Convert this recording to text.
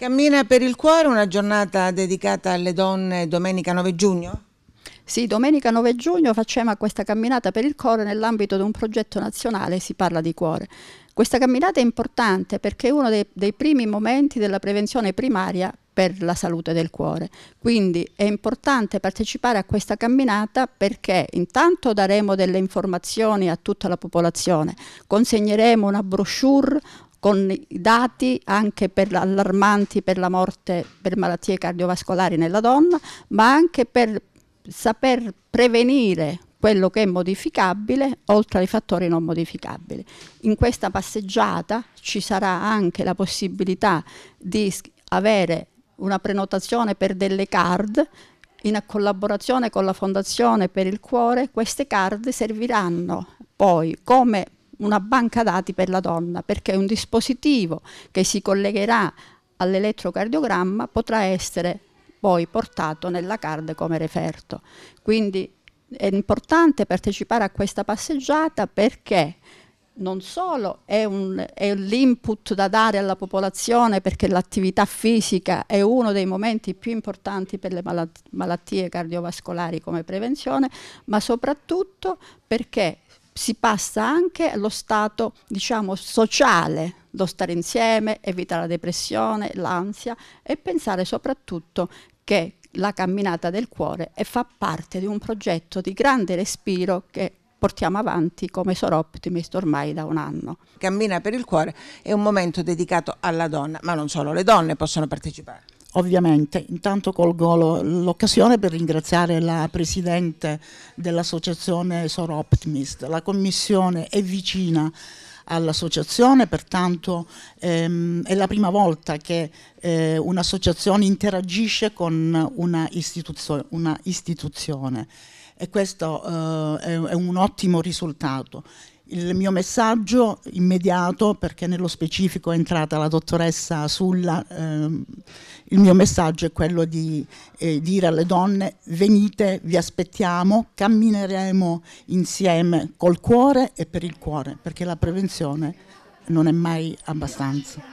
Cammina per il cuore una giornata dedicata alle donne domenica 9 giugno? Sì, domenica 9 giugno facciamo questa camminata per il cuore nell'ambito di un progetto nazionale, si parla di cuore. Questa camminata è importante perché è uno dei, dei primi momenti della prevenzione primaria per la salute del cuore. Quindi è importante partecipare a questa camminata perché intanto daremo delle informazioni a tutta la popolazione, consegneremo una brochure, con i dati anche per allarmanti per la morte per malattie cardiovascolari nella donna, ma anche per saper prevenire quello che è modificabile oltre ai fattori non modificabili. In questa passeggiata ci sarà anche la possibilità di avere una prenotazione per delle card in collaborazione con la Fondazione per il Cuore, queste card serviranno poi come una banca dati per la donna, perché un dispositivo che si collegherà all'elettrocardiogramma potrà essere poi portato nella card come referto. Quindi è importante partecipare a questa passeggiata perché non solo è, è l'input da dare alla popolazione perché l'attività fisica è uno dei momenti più importanti per le malattie cardiovascolari come prevenzione, ma soprattutto perché si passa anche allo stato diciamo, sociale, lo stare insieme, evitare la depressione, l'ansia e pensare soprattutto che la camminata del cuore e fa parte di un progetto di grande respiro che portiamo avanti come Sor Optimist ormai da un anno. Cammina per il cuore è un momento dedicato alla donna, ma non solo le donne possono partecipare. Ovviamente, intanto colgo l'occasione per ringraziare la Presidente dell'Associazione Sor Optimist. La Commissione è vicina all'associazione, pertanto ehm, è la prima volta che eh, un'associazione interagisce con una, istituzio una istituzione e questo eh, è un ottimo risultato il mio messaggio immediato, perché nello specifico è entrata la dottoressa Sulla, ehm, il mio messaggio è quello di eh, dire alle donne venite, vi aspettiamo, cammineremo insieme col cuore e per il cuore, perché la prevenzione non è mai abbastanza.